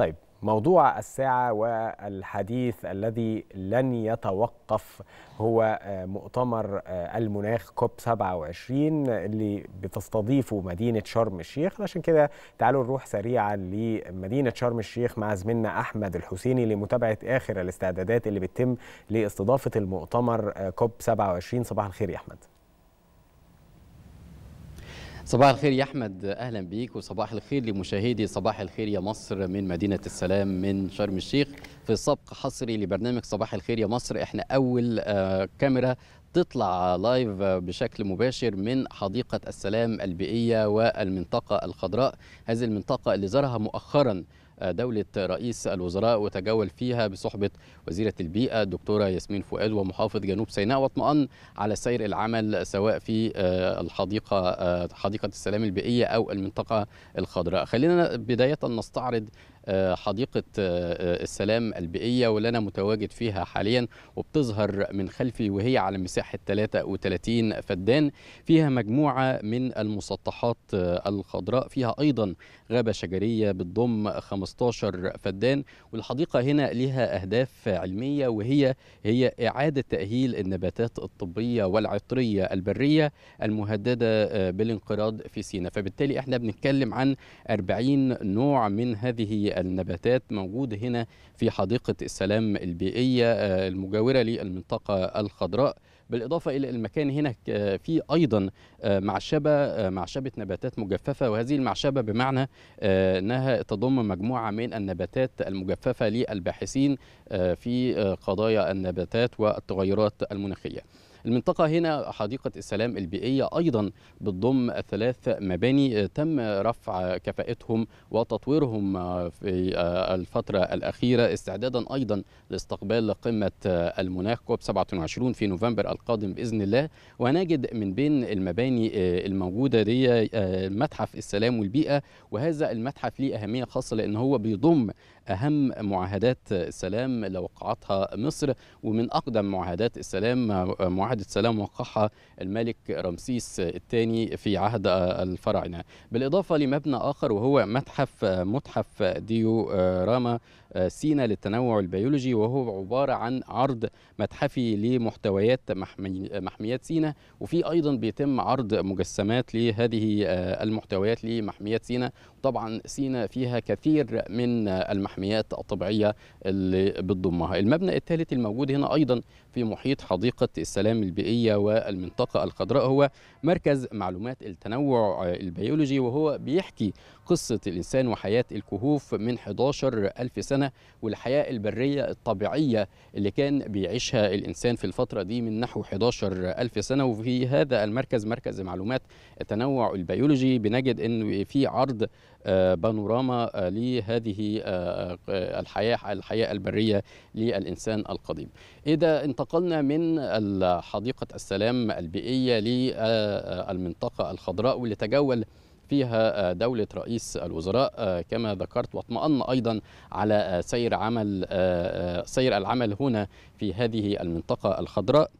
طيب موضوع الساعة والحديث الذي لن يتوقف هو آه، مؤتمر آه، المناخ كوب 27 اللي بتستضيفه مدينة شرم الشيخ عشان كده تعالوا نروح سريعا لمدينة شرم الشيخ مع زميلنا أحمد الحسيني لمتابعة آخر الاستعدادات اللي بتتم لاستضافة المؤتمر آه، كوب 27 صباح الخير يا أحمد صباح الخير يا احمد اهلا بيك وصباح الخير لمشاهدي صباح الخير يا مصر من مدينه السلام من شرم الشيخ في سبق حصري لبرنامج صباح الخير يا مصر احنا اول آه، كاميرا تطلع لايف بشكل مباشر من حديقة السلام البيئية والمنطقة الخضراء هذه المنطقة اللي زارها مؤخراً دولة رئيس الوزراء وتجول فيها بصحبة وزيرة البيئة الدكتورة ياسمين فؤاد ومحافظ جنوب سيناء واطمأن على سير العمل سواء في آه، الحديقة آه، حديقة السلام البيئية أو المنطقة الخضراء خلينا بداية نستعرض آه، حديقة السلام البيئية واللي أنا متواجد فيها حاليا وبتظهر من خلفي وهي على مساحة ساحة 33 فدان فيها مجموعة من المسطحات الخضراء فيها أيضا غابة شجرية بتضم 15 فدان والحديقة هنا لها أهداف علمية وهي هي إعادة تأهيل النباتات الطبية والعطرية البرية المهددة آه، بالانقراض في سينا فبالتالي احنا بنتكلم عن 40 نوع من هذه النباتات موجودة هنا في حديقة السلام البيئية آه، المجاورة للمنطقة الخضراء بالاضافه الى المكان هنا آه، في ايضا آه، معشبه آه، معشبه نباتات مجففه وهذه المعشبه بمعنى انها تضم مجموعه من النباتات المجففه للباحثين في قضايا النباتات والتغيرات المناخيه المنطقة هنا حديقة السلام البيئية أيضا بتضم ثلاث مباني آه، تم رفع كفاءتهم وتطويرهم آه، في آه، الفترة الأخيرة استعدادا أيضا لاستقبال قمة المناخ كوب 27 في نوفمبر القادم بإذن الله وهنجد من بين المباني الموجودة دي متحف السلام والبيئة وهذا المتحف ليه أهمية خاصة لأن هو بيضم أهم معاهدات السلام اللي وقعتها مصر ومن أقدم معاهدات السلام معاهدات معاهدة سلام وقعها الملك رمسيس الثاني في عهد الفراعنة بالإضافة لمبنى آخر وهو متحف متحف ديو راما آه، سينا للتنوع البيولوجي وهو عبارة عن عرض متحفي لمحتويات محميات سينا وفي أيضا بيتم عرض مجسمات لهذه آه، المحتويات لمحميات سينا طبعا سينا فيها كثير من المحميات الطبيعية اللي بتضمها المبنى الثالث الموجود هنا أيضا في محيط حديقة السلام البيئية والمنطقة الخضراء هو مركز معلومات التنوع البيولوجي وهو بيحكي قصة الإنسان وحياة الكهوف من 11 ألف سنة والحياة البرية الطبيعية اللي كان بيعيشها الإنسان في الفترة دي من نحو 11 ألف سنة وفي هذا المركز مركز معلومات التنوع البيولوجي بنجد أن في عرض آه، بانوراما آه، لهذه آه، الحياة الحياة البرية للإنسان القديم إذا انتقلنا من حديقة السلام البيئية للمنطقة الخضراء واللي تجول فيها آه، دولة رئيس الوزراء آه، كما ذكرت واطمأن أيضا على آه، سير عمل سير العمل هنا في هذه المنطقة الخضراء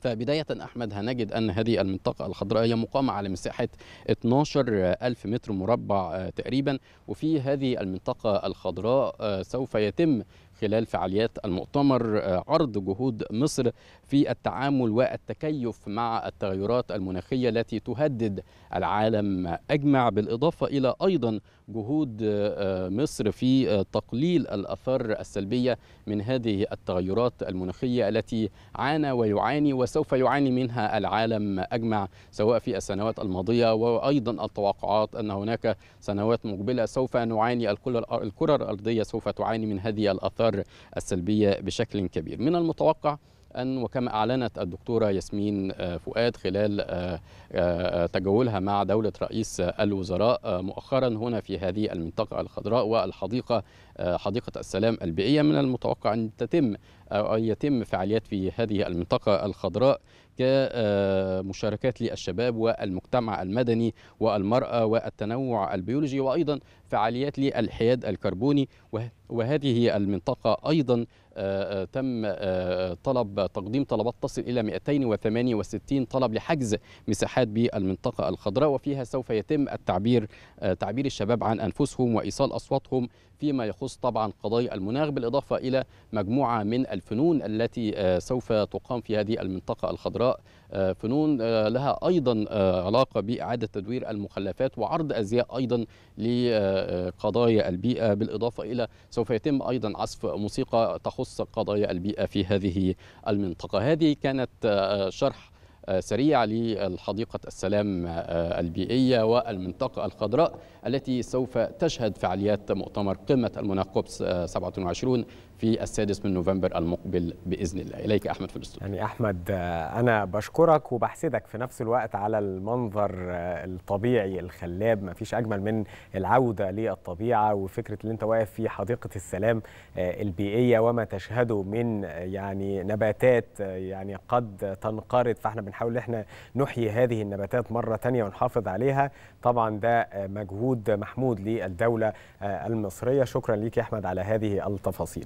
فبداية أحمد هنجد أن هذه المنطقة الخضراء هي مقامة على مساحة 12 ألف متر مربع تقريبا وفي هذه المنطقة الخضراء سوف يتم خلال فعاليات المؤتمر آه، عرض جهود مصر في التعامل والتكيف مع التغيرات المناخية التي تهدد العالم أجمع بالإضافة إلى أيضا جهود آه، آه، مصر في تقليل الأثار السلبية من هذه التغيرات المناخية التي عانى ويعاني وسوف يعاني منها العالم أجمع سواء في السنوات الماضية وأيضا التوقعات أن هناك سنوات مقبلة سوف نعاني الكرة الأرضية سوف تعاني من هذه الأثار الآثار السلبية بشكل كبير من المتوقع أن وكما أعلنت الدكتورة ياسمين آه، فؤاد خلال آه، آه، تجولها مع دولة رئيس الوزراء مؤخرا هنا في هذه المنطقة الخضراء والحديقة آه، حديقة السلام البيئية من المتوقع أن تتم أو أن يتم فعاليات في هذه المنطقة الخضراء كمشاركات للشباب والمجتمع المدني والمرأة والتنوع البيولوجي وأيضا فعاليات للحياد الكربوني وهذه المنطقة أيضا آه، آه، تم طلب تقديم طلبات تصل إلى 268 طلب لحجز مساحات بالمنطقة الخضراء وفيها سوف يتم التعبير تعبير الشباب عن أنفسهم وإيصال أصواتهم فيما يخص طبعا قضايا المناخ بالإضافة إلى مجموعة من الفنون التي آه، سوف تقام في هذه المنطقة الخضراء آه، فنون آه، لها أيضا علاقة بإعادة تدوير المخلفات وعرض أزياء أيضا لقضايا البيئة بالإضافة إلى سوف يتم أيضا عزف موسيقى تخص قضايا البيئة في هذه المنطقة هذه كانت شرح آه، سريع للحديقة السلام آه، البيئية والمنطقة الخضراء التي سوف تشهد فعاليات مؤتمر قمة المناقب 27 آه، في السادس من نوفمبر المقبل باذن الله اليك احمد في الاستوديو يعني احمد آه، انا بشكرك وبحسدك في نفس الوقت على المنظر آه، الطبيعي الخلاب ما فيش اجمل من العوده للطبيعه وفكره اللي انت واقف في حديقه السلام آه، البيئيه وما تشهده من يعني نباتات يعني قد تنقرض فاحنا بنحاول احنا نحيي هذه النباتات مره ثانيه ونحافظ عليها طبعا ده مجهود محمود للدوله المصريه شكرا ليك يا احمد على هذه التفاصيل